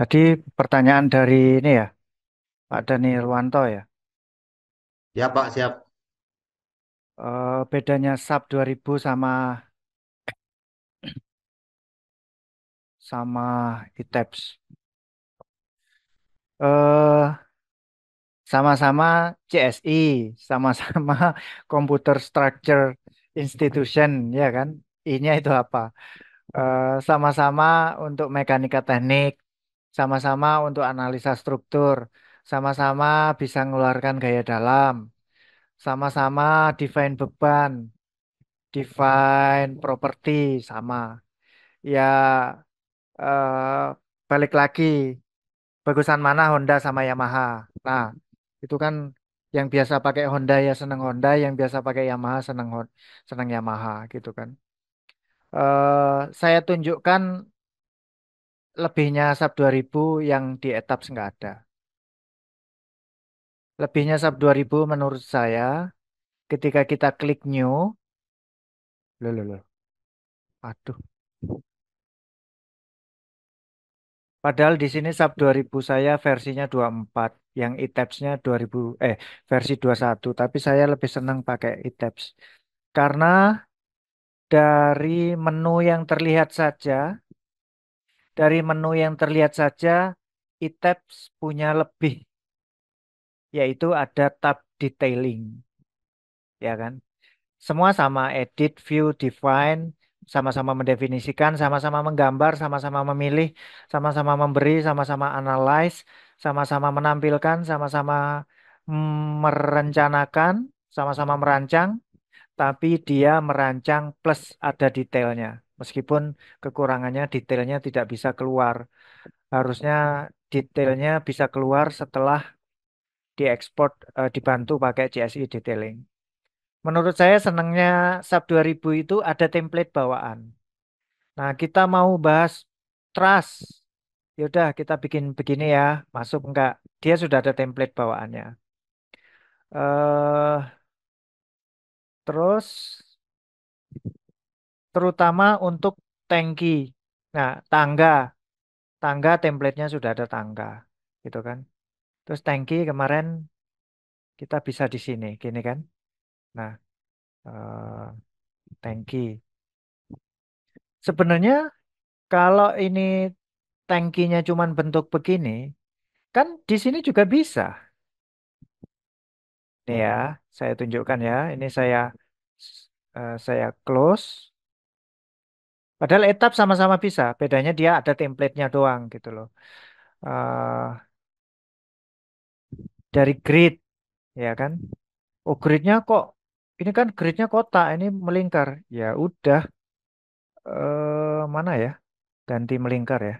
Tadi pertanyaan dari ini ya, Pak Dani Irwanto ya. Ya Pak, siap. Eh, bedanya SAP 2000 sama sama ITEPS. Eh, sama-sama CSI, sama-sama Computer Structure Institution, ya kan? I-nya itu apa? Eh, sama-sama untuk mekanika teknik, sama-sama untuk analisa struktur, sama-sama bisa mengeluarkan gaya dalam, sama-sama define beban, define properti sama. Ya eh, balik lagi bagusan mana Honda sama Yamaha. Nah, itu kan yang biasa pakai Honda ya seneng Honda, yang biasa pakai Yamaha seneng seneng Yamaha gitu kan. Eh, saya tunjukkan Lebihnya sub 2000 yang di ETAPS nggak ada. Lebihnya sub 2000 menurut saya ketika kita klik new loh loh loh. Aduh. Padahal di sini sub 2000 saya versinya 24, yang etapsnya 2000 eh versi 21, tapi saya lebih senang pakai etaps. Karena dari menu yang terlihat saja dari menu yang terlihat saja, Iteps punya lebih, yaitu ada tab detailing. Ya kan? Semua sama, edit, view, define, sama-sama mendefinisikan, sama-sama menggambar, sama-sama memilih, sama-sama memberi, sama-sama analyze, sama-sama menampilkan, sama-sama merencanakan, sama-sama merancang, tapi dia merancang plus ada detailnya. Meskipun kekurangannya detailnya tidak bisa keluar. Harusnya detailnya bisa keluar setelah diekspor eh, dibantu pakai CSI detailing. Menurut saya senangnya sub 2000 itu ada template bawaan. Nah, kita mau bahas trust. Yaudah, kita bikin begini ya. Masuk enggak? Dia sudah ada template bawaannya. uh, terus terutama untuk tangki. Nah, tangga. Tangga templatenya sudah ada tangga, gitu kan. Terus tangki kemarin kita bisa di sini, gini kan. Nah, eh, tangki. Sebenarnya kalau ini tangkinya cuman bentuk begini, kan di sini juga bisa. Ini ya, hmm. saya tunjukkan ya. Ini saya eh, saya close. Padahal etap sama-sama bisa, bedanya dia ada templatenya doang gitu loh. Uh, dari grid, ya kan? Oh gridnya kok, ini kan gridnya kota, ini melingkar. Ya udah, Uh, mana ya? Ganti melingkar ya.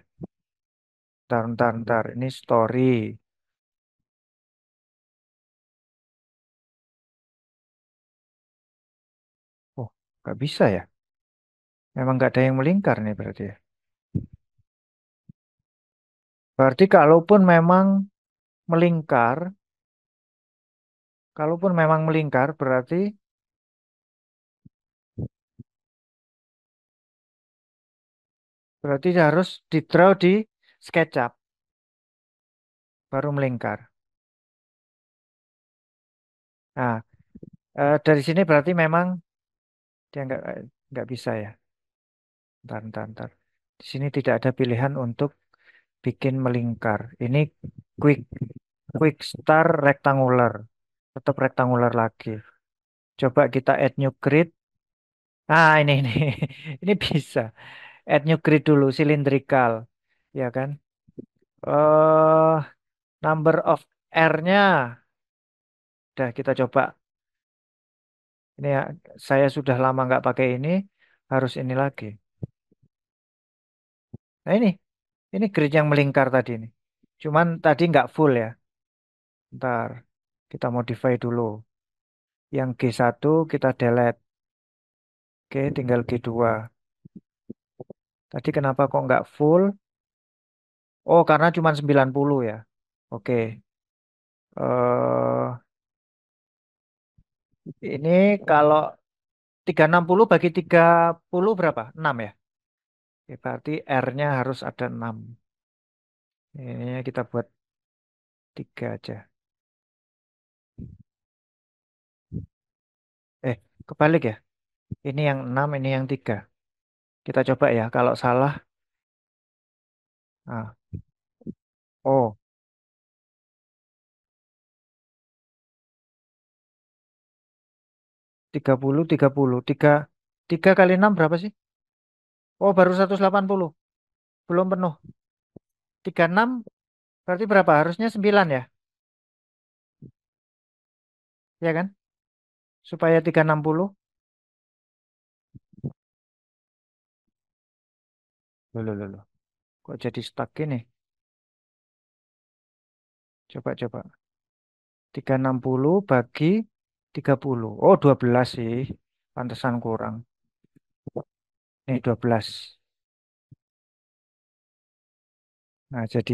Ntar, ntar, ntar. Ini story. Oh, nggak bisa ya? Memang nggak ada yang melingkar nih berarti ya. Berarti kalaupun memang melingkar, kalaupun memang melingkar berarti berarti harus di draw di SketchUp baru melingkar. Nah, eh, dari sini berarti memang dia nggak nggak bisa ya. Ntar, ntar, ntar. Di sini tidak ada pilihan untuk bikin melingkar. Ini quick, quick start rectangular. Tetap rectangular lagi. Coba kita add new grid. Ah, ini, ini. Ini bisa. Add new grid dulu, silindrikal. Ya kan? Uh, number of R-nya. Udah, kita coba. Ini ya, saya sudah lama nggak pakai ini. Harus ini lagi. Nah ini, ini grid yang melingkar tadi ini. Cuman tadi nggak full ya. Ntar kita modify dulu. Yang G1 kita delete. Oke, tinggal G2. Tadi kenapa kok nggak full? Oh, karena cuma 90 ya. Oke. Uh, ini kalau 360 bagi 30 berapa? 6 ya? Oke, ya, berarti R-nya harus ada 6. Ini kita buat 3 aja. Eh, kebalik ya. Ini yang 6, ini yang 3. Kita coba ya, kalau salah. Ah. Oh. Tiga puluh, tiga puluh. Tiga, tiga kali enam berapa sih? Oh, baru 180. Belum penuh. 36 berarti berapa? Harusnya 9 ya? Ya kan? Supaya 360. Loh, loh, loh. Kok jadi stuck ini? Coba, coba. 360 bagi 30. Oh, 12 sih. Pantesan kurang. Ini 12. Nah, jadi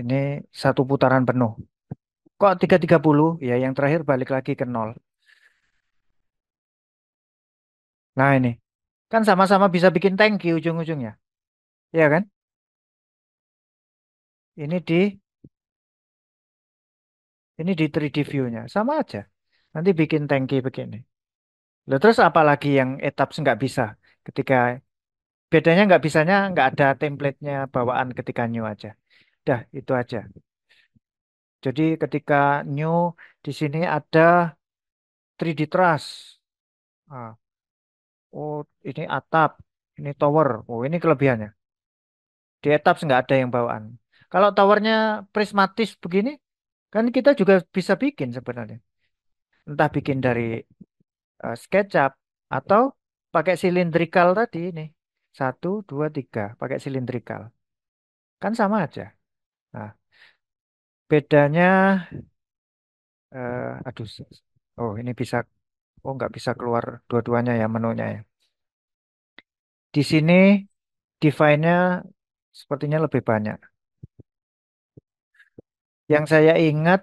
ini satu putaran penuh. Kok 330? Ya, yang terakhir balik lagi ke nol. Nah, ini. Kan sama-sama bisa bikin tangki ujung-ujungnya. Iya kan? Ini di ini di 3D view-nya. Sama aja. Nanti bikin tangki begini. Loh, terus apa lagi yang ETAPS nggak bisa ketika bedanya nggak bisanya nggak ada templatenya bawaan ketika new aja. Dah itu aja. Jadi ketika new di sini ada 3D trust. Ah. Oh ini atap, ini tower. Oh ini kelebihannya. Di ETAPS nggak ada yang bawaan. Kalau towernya prismatis begini, kan kita juga bisa bikin sebenarnya. Entah bikin dari uh, SketchUp atau pakai silindrikal tadi ini. Satu, dua, tiga. Pakai silindrikal. Kan sama aja. Nah, bedanya uh, aduh oh ini bisa oh nggak bisa keluar dua-duanya ya menunya ya di sini define-nya sepertinya lebih banyak yang saya ingat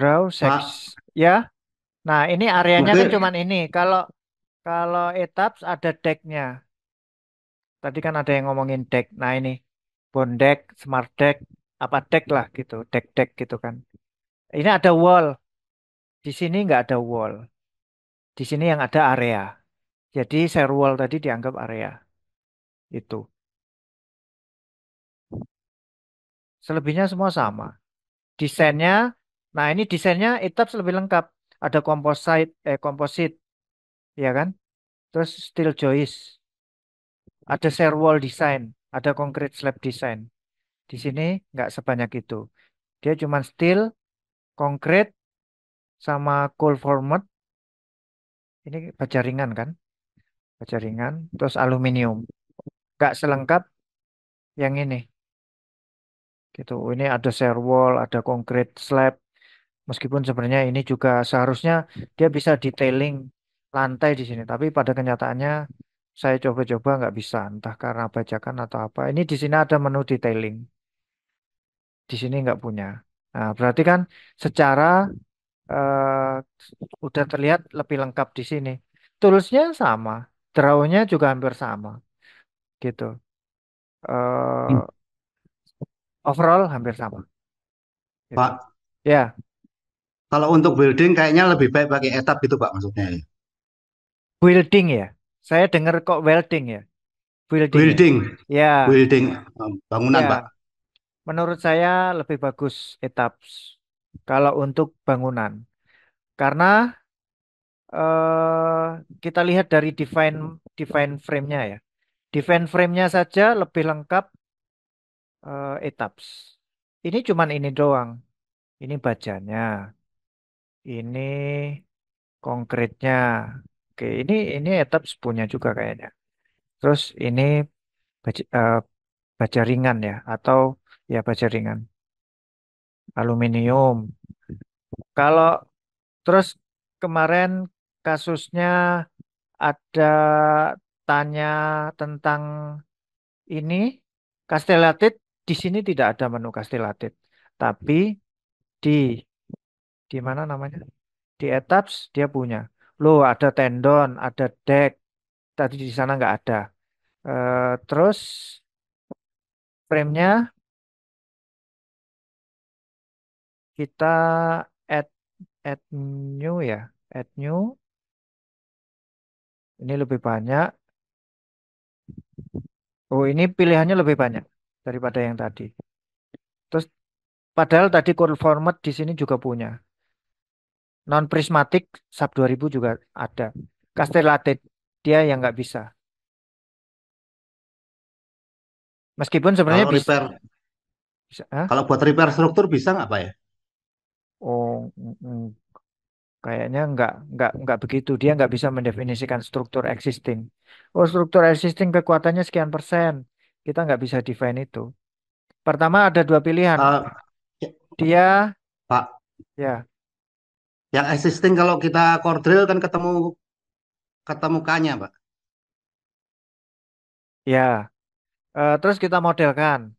Draw seks. Ya. Nah, ini areanya kan cuman ini. Kalau kalau etaps ada decknya. Tadi kan ada yang ngomongin deck. Nah, ini bond deck, smart deck, apa deck lah gitu, deck-deck gitu kan. Ini ada wall. Di sini nggak ada wall. Di sini yang ada area. Jadi share wall tadi dianggap area. Itu. Selebihnya semua sama. Desainnya Nah, ini desainnya ETAPS lebih lengkap. Ada composite, eh, composite, ya kan? Terus steel joist. Ada share wall design, ada concrete slab design. Di sini nggak sebanyak itu. Dia cuma steel, concrete, sama cold format Ini baja ringan kan? Baja ringan, terus aluminium. Nggak selengkap yang ini. Gitu. Ini ada share wall, ada concrete slab, Meskipun sebenarnya ini juga seharusnya dia bisa detailing lantai di sini, tapi pada kenyataannya saya coba-coba nggak bisa, entah karena bajakan atau apa. Ini di sini ada menu detailing. Di sini nggak punya. Nah, berarti kan secara uh, udah terlihat lebih lengkap di sini. Toolsnya sama, drawnya juga hampir sama, gitu. Uh, overall hampir sama. Gitu. Pak, ya. Kalau untuk building kayaknya lebih baik pakai etap gitu Pak maksudnya. Ya? Building ya. Saya dengar kok welding ya. Building. Ya? Building. Ya. Building eh, bangunan ya. Pak. Menurut saya lebih bagus etap kalau untuk bangunan. Karena eh, kita lihat dari define define frame-nya ya. Define frame-nya saja lebih lengkap eh, etaps. Ini cuman ini doang. Ini bajanya. Ini konkretnya. Oke, ini ini etap punya juga kayaknya. Terus ini baja, uh, baja ringan ya atau ya baja ringan. Aluminium. Kalau terus kemarin kasusnya ada tanya tentang ini kastelatit, di sini tidak ada menu kastelatit, tapi di di mana namanya di Etaps dia punya lo ada tendon ada deck tadi di sana nggak ada uh, terus nya kita add add new ya add new ini lebih banyak oh ini pilihannya lebih banyak daripada yang tadi terus padahal tadi core format di sini juga punya non prismatik sub 2000 juga ada castellated dia yang nggak bisa meskipun sebenarnya kalau bisa, bisa kalau buat repair struktur bisa nggak pak ya oh kayaknya nggak nggak nggak begitu dia nggak bisa mendefinisikan struktur existing oh struktur existing kekuatannya sekian persen kita nggak bisa define itu pertama ada dua pilihan uh, dia pak ya yang existing kalau kita kordril kan ketemu ketemu k Pak. Ya. Uh, terus kita modelkan.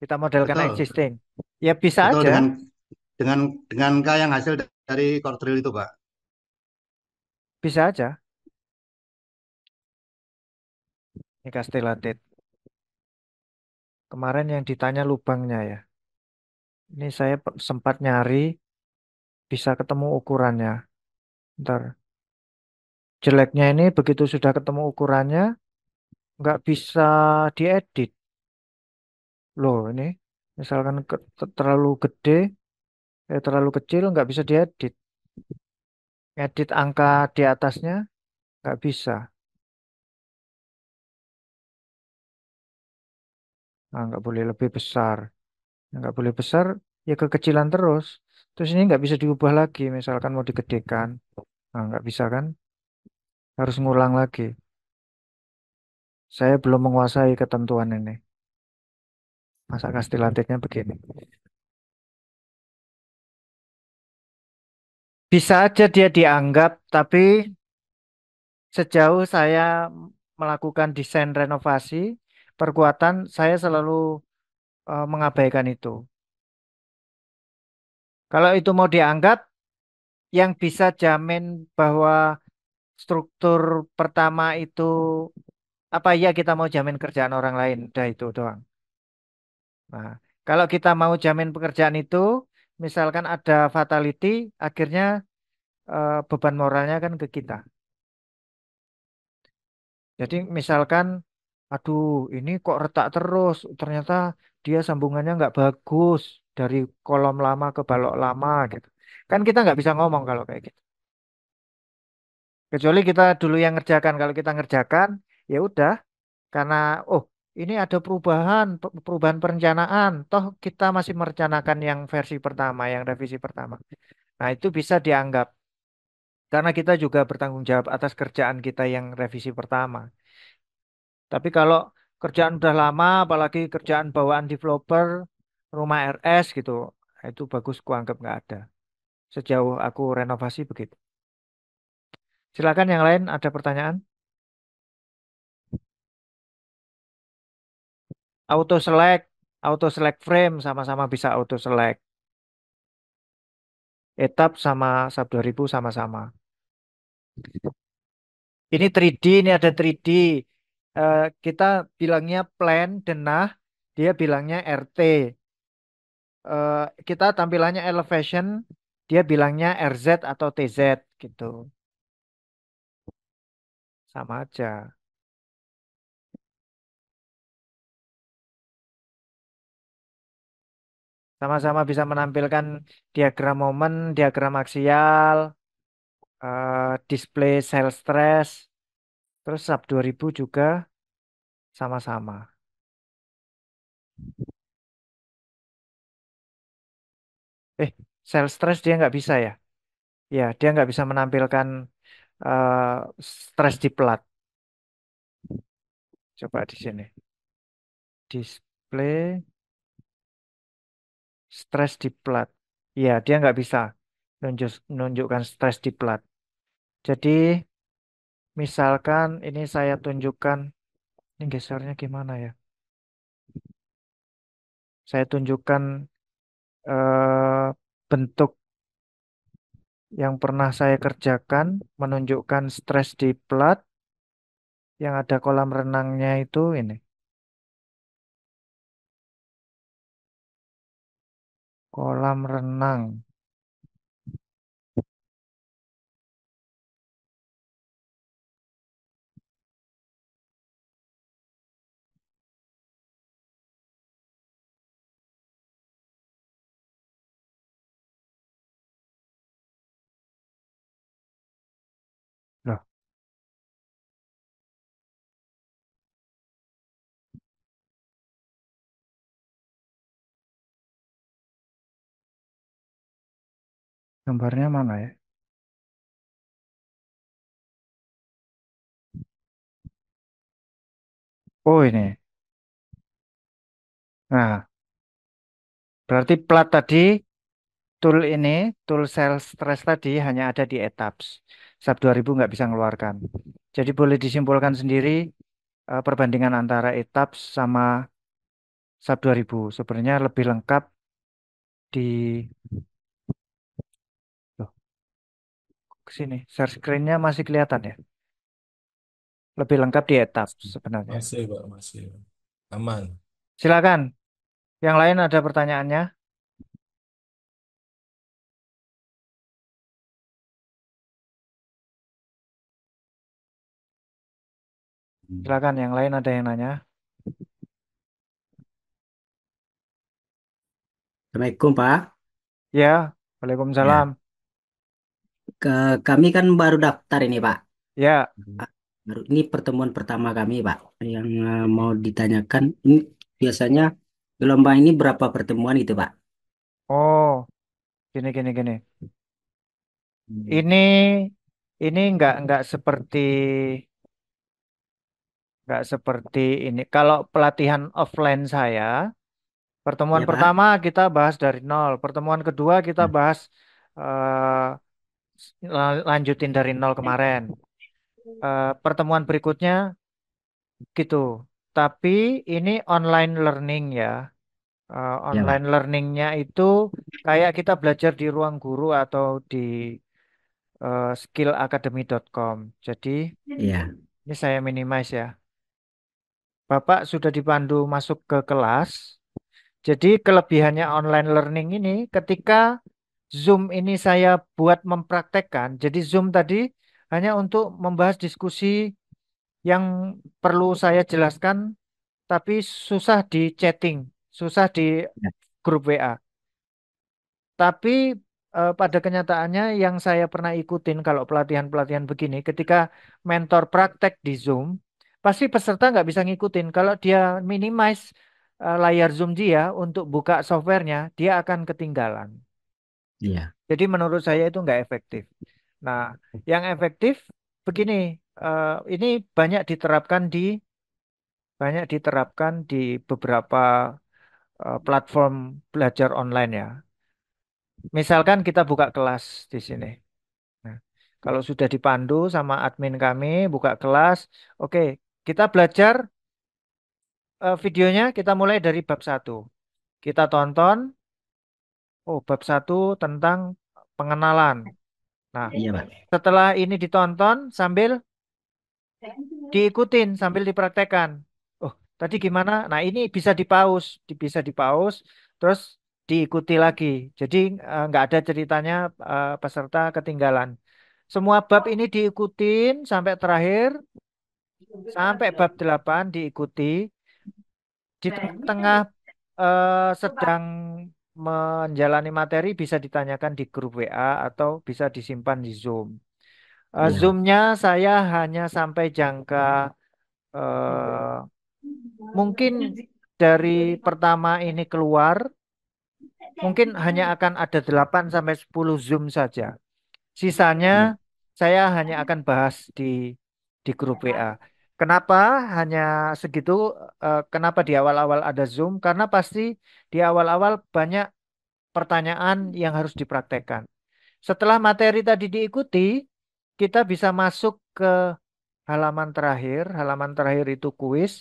Kita modelkan Betul. existing. Ya bisa Betul, aja. Dengan dengan dengan K yang hasil dari kordril itu, Pak. Bisa aja. Ini castellated. Kemarin yang ditanya lubangnya ya. Ini saya sempat nyari bisa ketemu ukurannya. Ntar. Jeleknya ini begitu sudah ketemu ukurannya, nggak bisa diedit. Loh ini, misalkan ke, terlalu gede, eh, terlalu kecil nggak bisa diedit. Edit angka di atasnya nggak bisa. Nah, nggak boleh lebih besar. Nah, nggak boleh besar, ya kekecilan terus. Terus ini nggak bisa diubah lagi, misalkan mau digedekan. Nah, nggak bisa kan? Harus ngulang lagi. Saya belum menguasai ketentuan ini. Masa lantiknya begini. Bisa aja dia dianggap, tapi sejauh saya melakukan desain renovasi, perkuatan saya selalu uh, mengabaikan itu. Kalau itu mau diangkat, yang bisa jamin bahwa struktur pertama itu apa ya kita mau jamin kerjaan orang lain, udah itu doang. Nah, kalau kita mau jamin pekerjaan itu, misalkan ada fatality, akhirnya uh, beban moralnya kan ke kita. Jadi misalkan, aduh ini kok retak terus, ternyata dia sambungannya nggak bagus, dari kolom lama ke balok lama gitu. Kan kita nggak bisa ngomong kalau kayak gitu. Kecuali kita dulu yang ngerjakan. Kalau kita ngerjakan, ya udah. Karena, oh ini ada perubahan, perubahan perencanaan. Toh kita masih merencanakan yang versi pertama, yang revisi pertama. Nah itu bisa dianggap. Karena kita juga bertanggung jawab atas kerjaan kita yang revisi pertama. Tapi kalau kerjaan udah lama, apalagi kerjaan bawaan developer, rumah RS gitu nah, itu bagus kuanggap nggak ada sejauh aku renovasi begitu silakan yang lain ada pertanyaan auto select auto select frame sama-sama bisa auto select etap sama sub 2000 sama-sama ini 3D ini ada 3D eh, kita bilangnya plan denah dia bilangnya RT uh, kita tampilannya elevation, dia bilangnya RZ atau TZ gitu. Sama aja. Sama-sama bisa menampilkan diagram momen, diagram aksial, uh, display cell stress, terus sub 2000 juga sama-sama. eh sel stres dia nggak bisa ya ya dia nggak bisa menampilkan uh, eh, stres di plat coba di sini display stres di plat ya dia nggak bisa nunjuk, nunjukkan stres di plat jadi misalkan ini saya tunjukkan ini gesernya gimana ya saya tunjukkan Eh, bentuk yang pernah saya kerjakan menunjukkan stres di plat yang ada kolam renangnya itu ini. Kolam renang. Gambarnya mana ya? Oh ini. Nah, berarti plat tadi, tool ini, tool sel stress tadi hanya ada di ETAPS. SAP 2000 nggak bisa ngeluarkan. Jadi boleh disimpulkan sendiri eh, perbandingan antara ETAPS sama SAP 2000. Sebenarnya lebih lengkap di sini share screen-nya masih kelihatan ya? Lebih lengkap di etap sebenarnya. Masih, Pak, masih. Aman. Silakan. Yang lain ada pertanyaannya? Silakan yang lain ada yang nanya. Assalamualaikum, Pak. Ya, Waalaikumsalam. Ya. Ke, kami kan baru daftar ini, Pak. Ya, ah, Baru ini pertemuan pertama kami, Pak. Yang eh, mau ditanyakan, ini biasanya gelombang ini berapa pertemuan gitu, Pak? oh, gini gini gini. Hmm. Ini ini nggak nggak seperti nggak seperti ini. Kalau pelatihan offline saya, pertemuan Ya, pertama kita bahas dari nol, pertemuan kedua kita hmm. bahas eh, lanjutin dari nol kemarin. Uh, pertemuan berikutnya gitu. Tapi ini online learning ya. Uh, online yeah. learningnya itu kayak kita belajar di ruang guru atau di uh, eh, skillacademy.com. Jadi yeah. ini saya minimize ya. Bapak sudah dipandu masuk ke kelas. Jadi kelebihannya online learning ini ketika Zoom ini saya buat mempraktekkan. Jadi Zoom tadi hanya untuk membahas diskusi yang perlu saya jelaskan, tapi susah di chatting, susah di ya. grup WA. Tapi eh, pada kenyataannya yang saya pernah ikutin kalau pelatihan-pelatihan begini, ketika mentor praktek di Zoom, pasti peserta nggak bisa ngikutin. Kalau dia minimize eh, layar Zoom dia untuk buka softwarenya, dia akan ketinggalan. Iya. Jadi menurut saya itu nggak efektif. Nah, yang efektif begini, uh, ini banyak diterapkan di banyak diterapkan di beberapa uh, platform belajar online ya. Misalkan kita buka kelas di sini. Nah, kalau sudah dipandu sama admin kami buka kelas, oke, okay, kita belajar uh, videonya kita mulai dari bab 1. Kita tonton Oh, bab satu tentang pengenalan. Nah, Iya, setelah ini ditonton sambil diikutin, sambil dipraktekan. Oh, tadi gimana? Nah, ini bisa dipaus, bisa dipaus, terus diikuti lagi. Jadi eh, nggak ada ceritanya eh, peserta ketinggalan. Semua bab ini diikutin sampai terakhir, sampai bab delapan diikuti. Di tengah-tengah eh, sedang menjalani materi bisa ditanyakan di grup WA atau bisa disimpan di Zoom. Uh, ya. Zoom-nya saya hanya sampai jangka uh, mungkin dari pertama ini keluar mungkin hanya akan ada 8 sampai 10 Zoom saja. Sisanya ya. saya hanya akan bahas di di grup WA. Kenapa hanya segitu? Eh, kenapa di awal-awal ada Zoom? Karena pasti di awal-awal banyak pertanyaan yang harus dipraktekkan. Setelah materi tadi diikuti, kita bisa masuk ke halaman terakhir. Halaman terakhir itu kuis.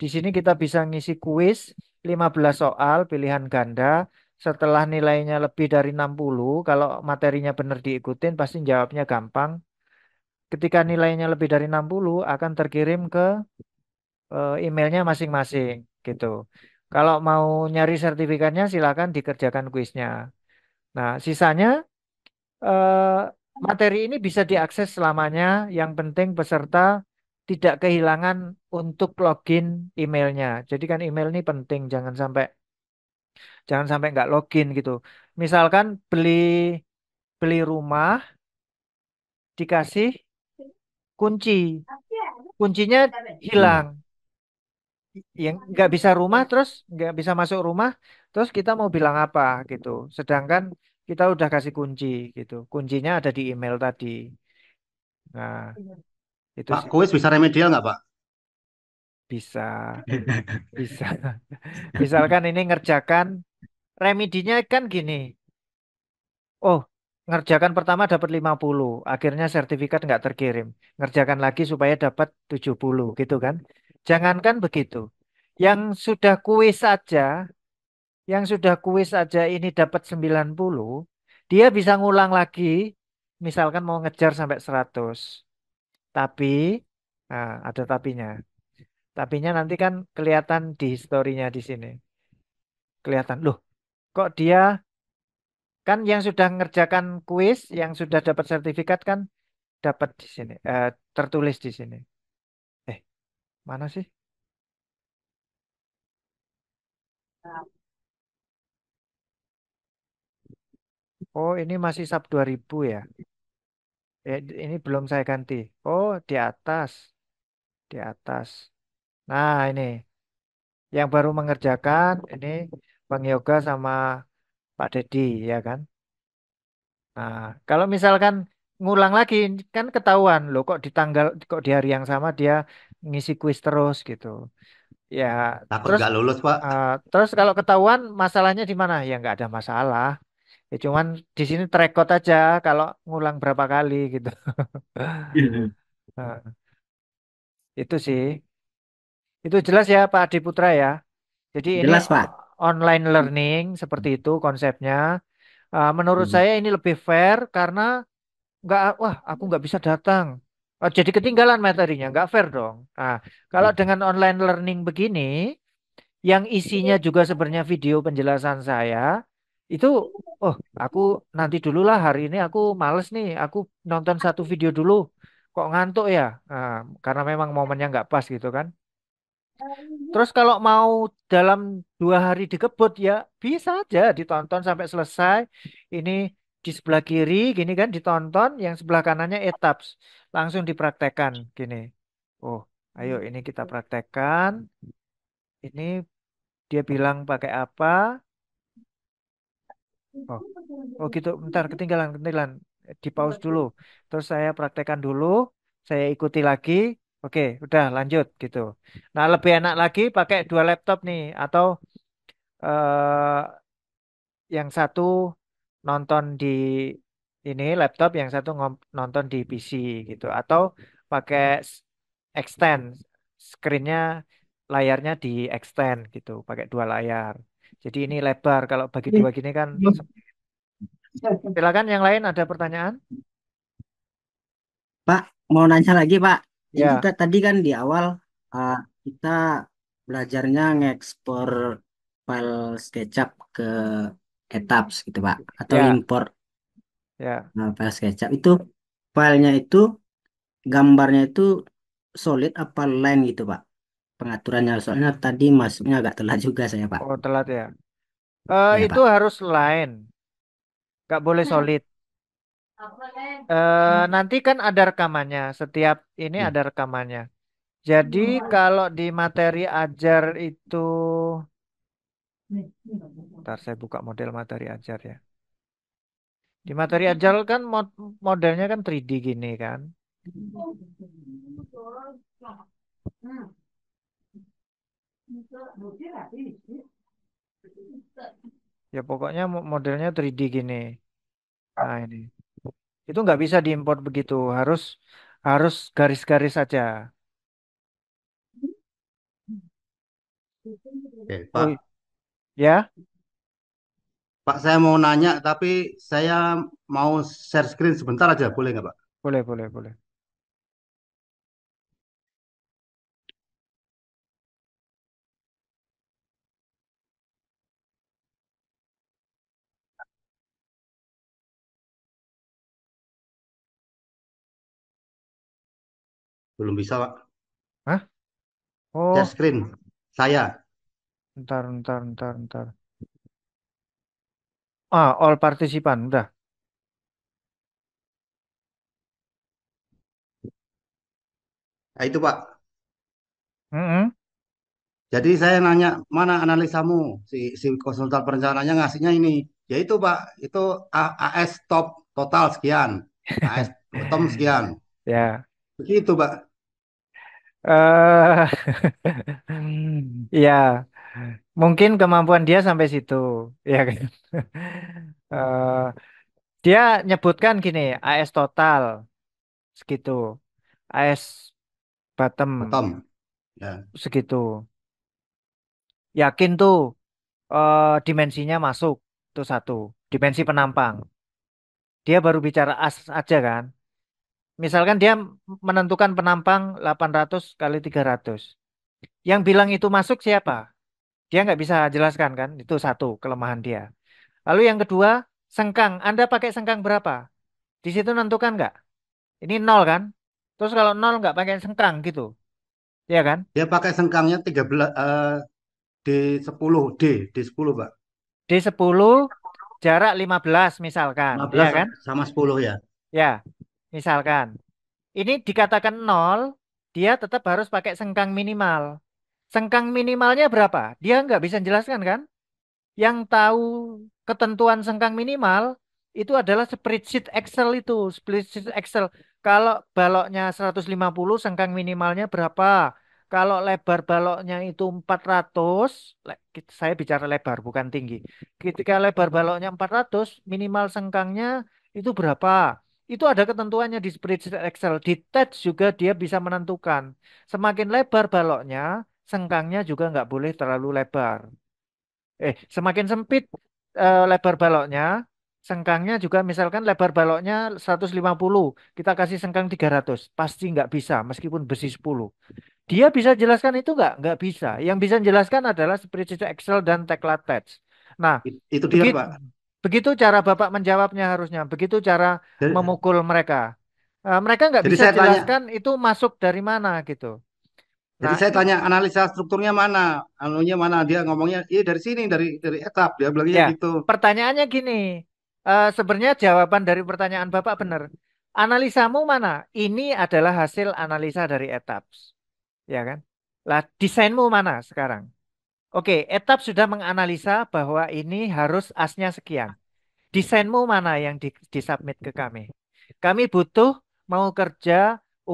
Di sini kita bisa ngisi kuis 15 soal pilihan ganda. Setelah nilainya lebih dari 60, kalau materinya benar diikutin pasti jawabnya gampang ketika nilainya lebih dari 60 akan terkirim ke eh, emailnya masing-masing gitu. Kalau mau nyari sertifikatnya silakan dikerjakan kuisnya. Nah, sisanya uh, materi ini bisa diakses selamanya. Yang penting peserta tidak kehilangan untuk login emailnya. Jadi kan email ini penting, jangan sampai jangan sampai nggak login gitu. Misalkan beli beli rumah dikasih kunci. Ya, Kuncinya hilang. Yang nggak bisa rumah iya. terus nggak bisa masuk rumah terus kita mau bilang apa gitu. Sedangkan kita udah kasih kunci gitu. Kuncinya ada di email tadi. Nah, iya. itu Pak, kuis bisa remedial nggak, Pak? Bisa. bisa. Misalkan ini ngerjakan remedinya kan gini. Oh, ngerjakan pertama dapat 50, akhirnya sertifikat nggak terkirim. Ngerjakan lagi supaya dapat 70 gitu kan. Jangankan begitu. Yang sudah kuis saja, yang sudah kuis saja ini dapat 90, dia bisa ngulang lagi, misalkan mau ngejar sampai 100. Tapi, nah, ada tapinya. Tapinya nanti kan kelihatan di historinya di sini. Kelihatan, loh kok dia Kan yang sudah mengerjakan kuis, yang sudah dapat sertifikat kan dapat di sini, eh, tertulis di sini. Eh, mana sih? Oh, ini masih sub 2000 ya. Eh, ini belum saya ganti. Oh, di atas. Di atas. Nah, ini. Yang baru mengerjakan, ini Bang Yoga sama Pak Dedi ya kan. Nah, kalau misalkan ngulang lagi kan ketahuan loh kok di tanggal kok di hari yang sama dia ngisi kuis terus gitu. Ya, takut terus nggak lulus, Pak. Uh, terus kalau ketahuan masalahnya di mana? Ya nggak ada masalah. Ya cuman di sini terekot aja kalau ngulang berapa kali gitu. nah, itu sih. Itu jelas ya Pak Adi Putra ya. Jadi ini. jelas, Pak online hmm. learning seperti itu konsepnya. Uh, menurut hmm. saya ini lebih fair karena nggak wah aku nggak bisa datang. Oh, jadi ketinggalan materinya, nggak fair dong. Nah, kalau hmm. dengan online learning begini, yang isinya iya. juga sebenarnya video penjelasan saya, itu oh aku nanti dulu lah hari ini aku males nih aku nonton satu video dulu kok ngantuk ya nah, karena memang momennya nggak pas gitu kan Iya. Terus kalau mau dalam dua hari dikebut ya bisa aja ditonton sampai selesai. Ini di sebelah kiri gini kan ditonton, yang sebelah kanannya etaps langsung dipraktekkan gini. Oh, ayo hmm. ini kita praktekkan. Ini dia bilang pakai apa? Oh, oh gitu. Bentar ketinggalan ketinggalan. Dipaus dulu. Terus saya praktekkan dulu. Saya ikuti lagi. Oke, udah lanjut gitu. Nah, lebih enak lagi pakai dua laptop nih atau eh, yang satu nonton di ini laptop, yang satu nonton di PC gitu atau pakai extend screennya layarnya di extend gitu, pakai dua layar. Jadi ini lebar kalau bagi dua gini kan. Iya. Silakan yang lain ada pertanyaan? Pak, mau nanya lagi, Pak. Jadi Ya, kita tadi kan di awal uh, kita belajarnya ngekspor file SketchUp ke Etaps gitu Pak, atau ya, import ya. uh, file SketchUp itu filenya itu gambarnya itu solid apa line gitu Pak, pengaturannya soalnya tadi masuknya agak telat juga saya Pak. Oh, telat ya. Eh, Ya itu harus lain Gak boleh hmm. solid. Uh, nanti kan ada rekamannya. Setiap ini hmm. ada rekamannya. Jadi hmm. kalau di materi ajar itu, ntar saya buka model materi ajar ya. Di materi ajar kan mod- modelnya kan 3D gini kan. Ya pokoknya modelnya 3D gini. Nah ini. Itu nggak bisa diimpor begitu, harus harus garis-garis saja. Oke, Pak. ya. Pak, saya mau nanya, tapi saya mau share screen sebentar aja, boleh nggak, Pak? Boleh, boleh, boleh. Belum bisa, Pak. Hah? Oh, Share screen. Saya. ntar, ntar, ntar, ntar. Ah, all partisipan, udah. Nah, itu, Pak. mm -hmm. Jadi saya nanya mana analisamu si si konsultan perencanaannya ngasihnya ini. Ya itu, Pak, itu AS top total sekian. AS bottom sekian. Ya. Begitu, Pak. Eh, Iya, mungkin kemampuan dia sampai situ, ya kan? Uh, dia nyebutkan gini, AS total segitu, AS bottom Bottom. Ya. segitu. Yakin tuh uh, dimensinya masuk, tuh satu. Dimensi penampang. Dia baru bicara as aja kan? Misalkan dia menentukan penampang 800 kali 300. Yang bilang itu masuk siapa? Dia nggak bisa jelaskan kan? Itu satu kelemahan dia. Lalu yang kedua, sengkang. Anda pakai sengkang berapa? Di situ nentukan nggak? Ini nol kan? Terus kalau nol nggak pakai sengkang gitu. Iya kan? Dia pakai sengkangnya 13 uh, D10, D, D10, Pak. D10 jarak 15 misalkan, 15 ya kan? Sama 10 ya. Ya. Misalkan, ini dikatakan nol, dia tetap harus pakai sengkang minimal. Sengkang minimalnya berapa? Dia nggak bisa jelaskan kan? Yang tahu ketentuan sengkang minimal itu adalah spreadsheet Excel itu. Spreadsheet Excel. Kalau baloknya 150, sengkang minimalnya berapa? Kalau lebar baloknya itu 400, saya bicara lebar bukan tinggi. Ketika lebar baloknya 400, minimal sengkangnya itu berapa? itu ada ketentuannya di spreadsheet Excel. Di test juga dia bisa menentukan. Semakin lebar baloknya, sengkangnya juga nggak boleh terlalu lebar. Eh, semakin sempit eh, lebar baloknya, sengkangnya juga misalkan lebar baloknya 150, kita kasih sengkang 300. Pasti nggak bisa, meskipun besi 10. Dia bisa jelaskan itu nggak? Nggak bisa. Yang bisa jelaskan adalah spreadsheet Excel dan Tekla test Nah, itu dia, begitu, Pak Begitu cara Bapak menjawabnya harusnya. Begitu cara jadi, memukul mereka. Uh, mereka nggak bisa jelaskan tanya, itu masuk dari mana gitu. Jadi nah, saya tanya gitu. analisa strukturnya mana, anunya mana dia ngomongnya, iya dari sini dari dari etap dia bilang ya, gitu. Pertanyaannya gini, uh, sebenarnya jawaban dari pertanyaan bapak benar. Analisamu mana? Ini adalah hasil analisa dari etaps, ya kan? Lah desainmu mana sekarang? Oke, Etap sudah menganalisa bahwa ini harus asnya sekian. Desainmu mana yang di, disubmit ke kami? Kami butuh mau kerja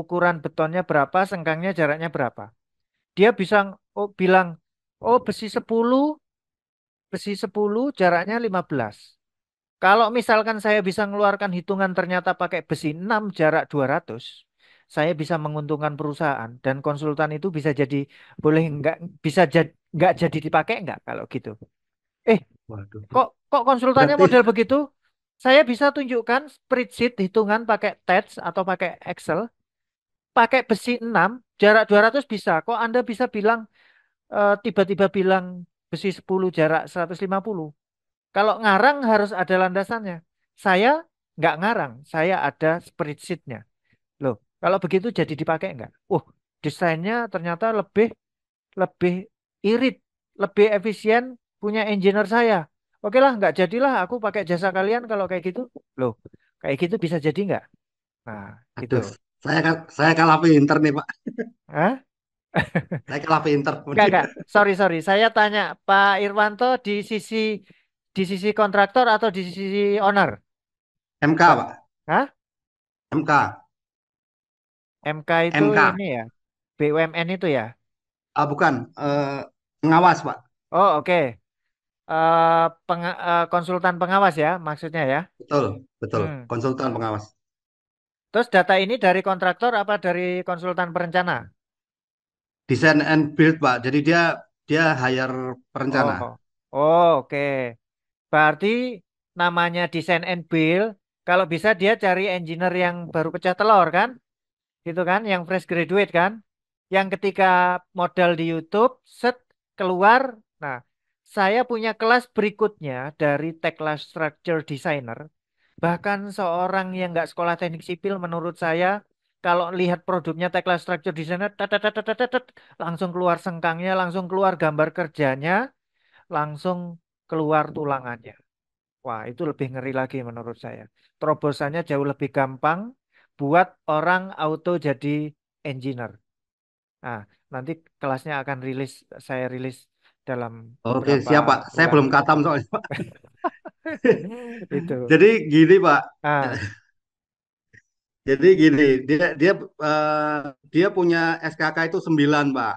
ukuran betonnya berapa, sengkangnya jaraknya berapa. Dia bisa oh, bilang, oh besi 10, besi 10 jaraknya 15. Kalau misalkan saya bisa mengeluarkan hitungan ternyata pakai besi 6 jarak 200, saya bisa menguntungkan perusahaan dan konsultan itu bisa jadi boleh enggak bisa jadi nggak jadi dipakai nggak kalau gitu? Eh, Waduh. kok kok konsultannya Berarti... model begitu? Saya bisa tunjukkan spreadsheet hitungan pakai TEDS atau pakai Excel, pakai besi 6, jarak 200 bisa. Kok Anda bisa bilang eh, tiba-tiba uh, bilang besi 10 jarak 150? Kalau ngarang harus ada landasannya. Saya nggak ngarang, saya ada spreadsheetnya. Loh, kalau begitu jadi dipakai nggak? Oh, desainnya ternyata lebih lebih irit, lebih efisien punya engineer saya. Oke lah, nggak jadilah aku pakai jasa kalian kalau kayak gitu. Loh, kayak gitu bisa jadi nggak? Nah, gitu. Aduh, saya saya kalah pinter nih Pak. Hah? saya kalah pinter. Enggak, enggak. Sorry, sorry. Saya tanya Pak Irwanto di sisi di sisi kontraktor atau di sisi owner? MK Pak. Hah? MK. MK itu MK. ini ya? BUMN itu ya? Ah bukan, uh, Pengawas, Pak. Oh, oke. Okay. Uh, eh, peng uh, eh, konsultan pengawas ya, maksudnya ya. Betul, betul. Hmm. Konsultan pengawas. Terus data ini dari kontraktor apa dari konsultan perencana? desain and build, Pak. Jadi dia dia hire perencana. Oh, oh, oh oke. Okay. Berarti namanya desain and build, kalau bisa dia cari engineer yang baru pecah telur kan? Gitu kan, yang fresh graduate kan? Yang ketika modal di YouTube, set keluar. Nah, saya punya kelas berikutnya dari Tekla Structure Designer. Bahkan seorang yang nggak sekolah teknik sipil menurut saya kalau lihat produknya Tekla Structure Designer, langsung keluar sengkangnya, langsung keluar gambar kerjanya, langsung keluar tulangannya. Wah, itu lebih ngeri lagi menurut saya. Terobosannya jauh lebih gampang buat orang auto jadi engineer. Nah, nanti kelasnya akan rilis saya rilis dalam Oke, beberapa siap Pak. Saya belum katam soalnya Pak. Itu. Jadi gini Pak. Ah. Jadi gini, dia dia uh, dia punya SKK itu 9 Pak.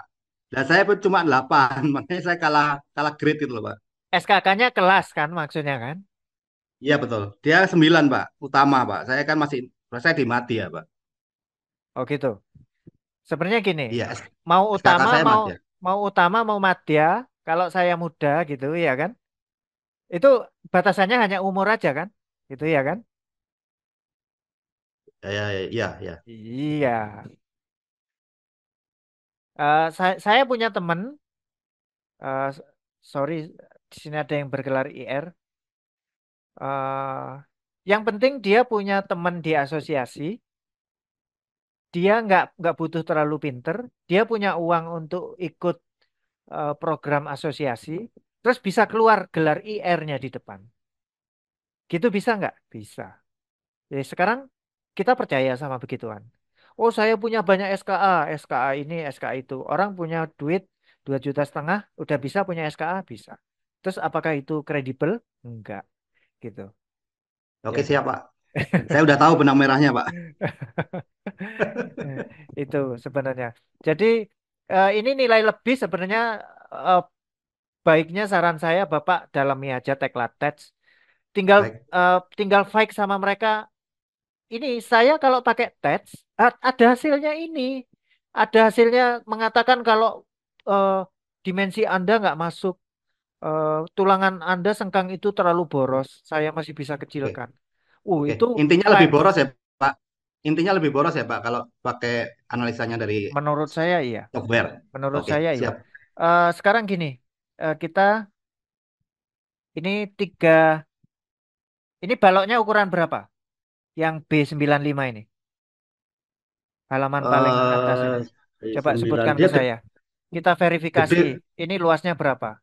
Dan saya pun cuma 8, makanya saya kalah kalah grade itu loh Pak. SKK-nya kelas kan maksudnya kan? Iya betul. Dia 9 Pak, utama Pak. Saya kan masih saya dimati ya Pak. Oh gitu. Sebenarnya gini, ya, mau utama mau madya. mau utama mau madya, kalau saya muda gitu ya kan. Itu batasannya hanya umur aja kan? Gitu ya kan? Ya ya ya. ya. Iya. Uh, eh, saya, saya punya teman uh, eh, sorry di sini ada yang bergelar IR. Uh, eh, yang penting dia punya teman di asosiasi dia nggak nggak butuh terlalu pinter, dia punya uang untuk ikut uh, program asosiasi, terus bisa keluar gelar IR-nya di depan. Gitu bisa nggak? Bisa. Jadi ya, sekarang kita percaya sama begituan. Oh saya punya banyak SKA, SKA ini, SKA itu. Orang punya duit 2 juta setengah, udah bisa punya SKA? Bisa. Terus apakah itu kredibel? Enggak. Gitu. Oke ya. siap Pak. Saya udah tahu benang merahnya, Pak. Itu sebenarnya. Jadi eh, ini nilai lebih sebenarnya eh, baiknya saran saya Bapak dalami aja Tekla Tech. Tinggal eh, tinggal fake sama mereka. Ini saya kalau pakai Tech ada hasilnya ini. Ada hasilnya mengatakan kalau dimensi Anda nggak masuk. tulangan Anda sengkang itu terlalu boros. Saya masih bisa kecilkan. Okay Uh, itu intinya lebih boros ya, Pak. Intinya lebih boros ya, Pak, kalau pakai analisanya dari Menurut saya iya. software. Menurut Oke, saya iya. siap. iya. Uh, sekarang gini, uh, kita ini tiga ini baloknya ukuran berapa? Yang B95 ini. Halaman paling eh, atas ini. Coba sebutkan ke saya. Kita verifikasi. Gede. Ini luasnya berapa?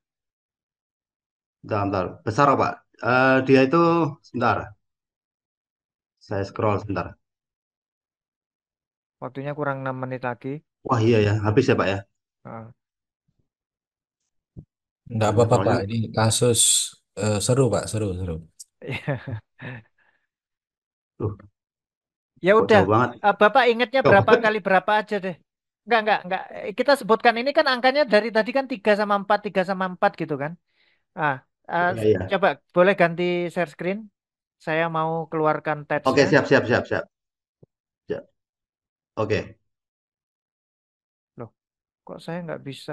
Bentar, bentar. Besar, Pak. Uh, dia itu sebentar. Saya scroll sebentar. Waktunya kurang enam menit lagi. Wah iya ya, habis ya Pak ya. Nah. apa-apa Pak, ini kasus uh, seru Pak, seru, seru. Iya. Tuh, Ya udah, eh, Bapak ingatnya berapa banget. kali berapa aja deh. Enggak, enggak, enggak. Kita sebutkan ini kan angkanya dari tadi kan 3 sama 4, 3 sama 4 gitu kan. Ah, uh, ya, iya. coba boleh ganti share screen? Saya mau keluarkan tabs Oke, ya. siap, siap, siap, siap. Siap. Oke. Loh, kok saya nggak bisa...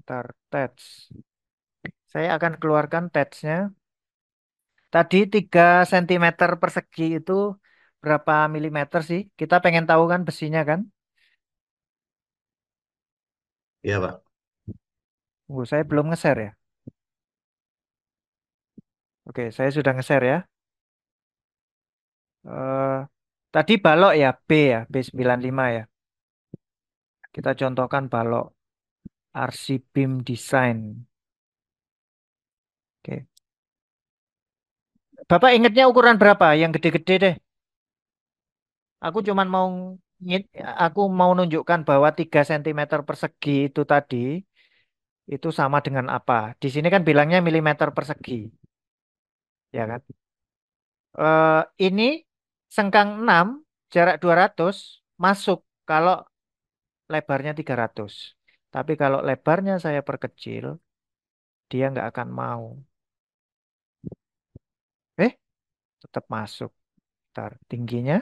Ntar, tabs. Saya akan keluarkan teksnya. Tadi 3 cm persegi itu berapa milimeter sih? Kita pengen tahu kan besinya kan? Iya, Pak. Oh, saya belum ngeser ya. Oke, saya sudah nge-share ya. Uh, tadi balok ya, B ya, B95 ya. Kita contohkan balok RC Beam Design. Oke. Bapak ingatnya ukuran berapa? Yang gede-gede deh. Aku cuman mau aku mau nunjukkan bahwa 3 cm persegi itu tadi itu sama dengan apa. Di sini kan bilangnya milimeter persegi ya kan? Uh, ini sengkang 6 jarak 200 masuk kalau lebarnya 300. Tapi kalau lebarnya saya perkecil, dia nggak akan mau. Eh, tetap masuk. ntar tingginya.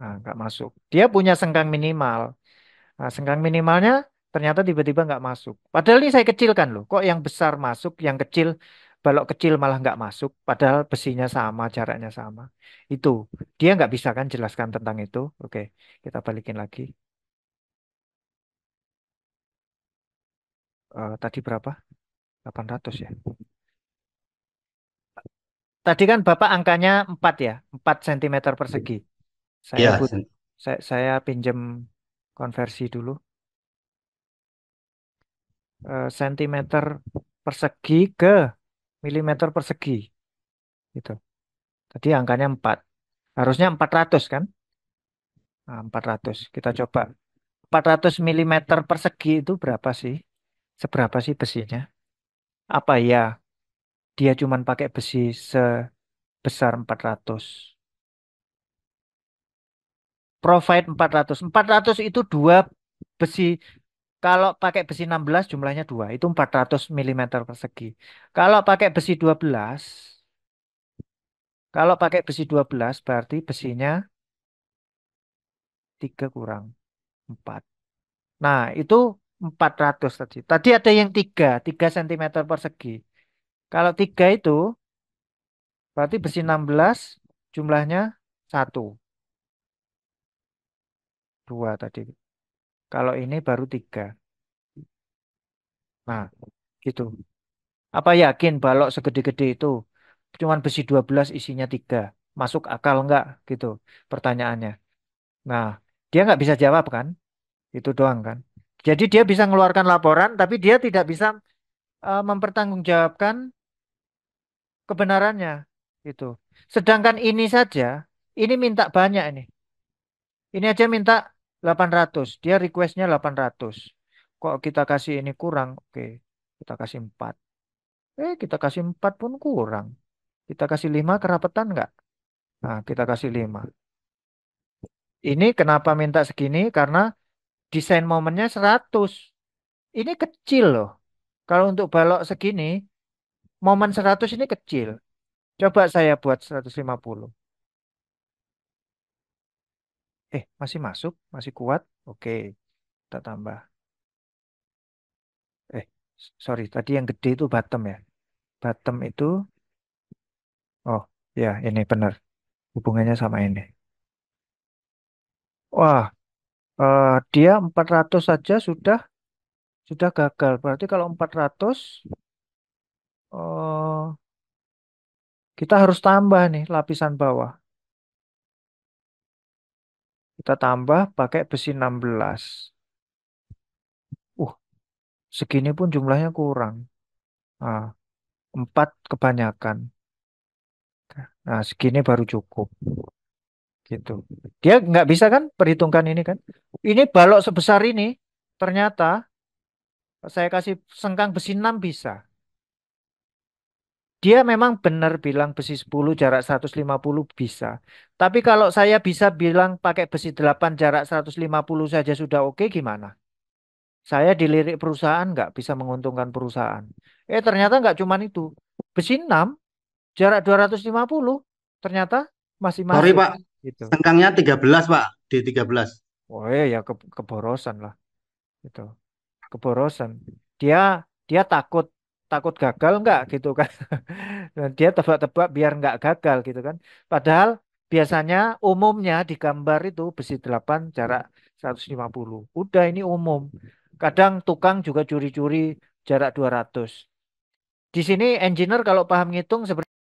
Nah, nggak masuk. Dia punya sengkang minimal. Nah, sengkang minimalnya ternyata tiba-tiba nggak masuk. Padahal ini saya kecilkan loh, kok yang besar masuk, yang kecil balok kecil malah nggak masuk, padahal besinya sama, jaraknya sama. Itu dia nggak bisa kan jelaskan tentang itu. Oke, kita balikin lagi. Uh, tadi berapa? 800 ya. Tadi kan Bapak angkanya 4 ya, 4 cm persegi. Saya, ya. saya, saya pinjam konversi dulu. Eh, sentimeter persegi ke milimeter persegi. Gitu. Tadi angkanya 4. Harusnya 400 kan? Nah, 400. Kita iya. coba. 400 mm persegi itu berapa sih? Seberapa sih besinya? Apa ya? Dia cuma pakai besi sebesar 400. Provide 400. 400 itu dua besi kalau pakai besi 16 jumlahnya 2, itu 400 mm persegi. Kalau pakai besi 12, kalau pakai besi 12 berarti besinya 3 kurang 4. Nah, itu 400 tadi. Tadi ada yang 3, 3 cm persegi. Kalau 3 itu berarti besi 16 jumlahnya 1. 2 tadi. Kalau ini baru tiga. Nah, gitu. Apa yakin balok segede-gede itu cuman besi 12 isinya tiga? Masuk akal enggak gitu pertanyaannya. Nah, dia enggak bisa jawab kan? Itu doang kan. Jadi dia bisa mengeluarkan laporan tapi dia tidak bisa uh, mempertanggungjawabkan kebenarannya itu. Sedangkan ini saja, ini minta banyak ini. Ini aja minta 800. Dia requestnya 800. Kok kita kasih ini kurang? Oke, kita kasih 4. Eh, kita kasih 4 pun kurang. Kita kasih 5 kerapetan nggak? Nah, kita kasih 5. Ini kenapa minta segini? Karena desain momennya 100. Ini kecil loh. Kalau untuk balok segini, momen 100 ini kecil. Coba saya buat 150. Eh, masih masuk, masih kuat. Oke, kita tambah. Eh, sorry, tadi yang gede itu bottom ya. Bottom itu, oh ya ini benar. Hubungannya sama ini. Wah, uh, dia 400 saja sudah sudah gagal. Berarti kalau 400, uh, eh, kita harus tambah nih lapisan bawah. Kita tambah pakai besi 16. Uh, segini pun jumlahnya kurang. Nah, 4 kebanyakan. Nah, segini baru cukup. Gitu. Dia nggak bisa kan perhitungkan ini kan. Ini balok sebesar ini, ternyata saya kasih sengkang besi 6 bisa. Dia memang benar bilang besi 10 jarak 150 bisa. Tapi kalau saya bisa bilang pakai besi 8 jarak 150 saja sudah oke gimana? Saya dilirik perusahaan nggak bisa menguntungkan perusahaan. Eh ternyata nggak cuma itu. Besi 6 jarak 250 ternyata masih masih. Sorry Pak, gitu. tengkangnya 13 Pak, D13. Oh iya ya ke keborosan lah. Gitu. Keborosan. Dia dia takut takut gagal nggak gitu kan dia tebak-tebak biar nggak gagal gitu kan padahal biasanya umumnya di gambar itu besi 8 jarak 150 udah ini umum kadang tukang juga curi-curi jarak 200 di sini engineer kalau paham ngitung seperti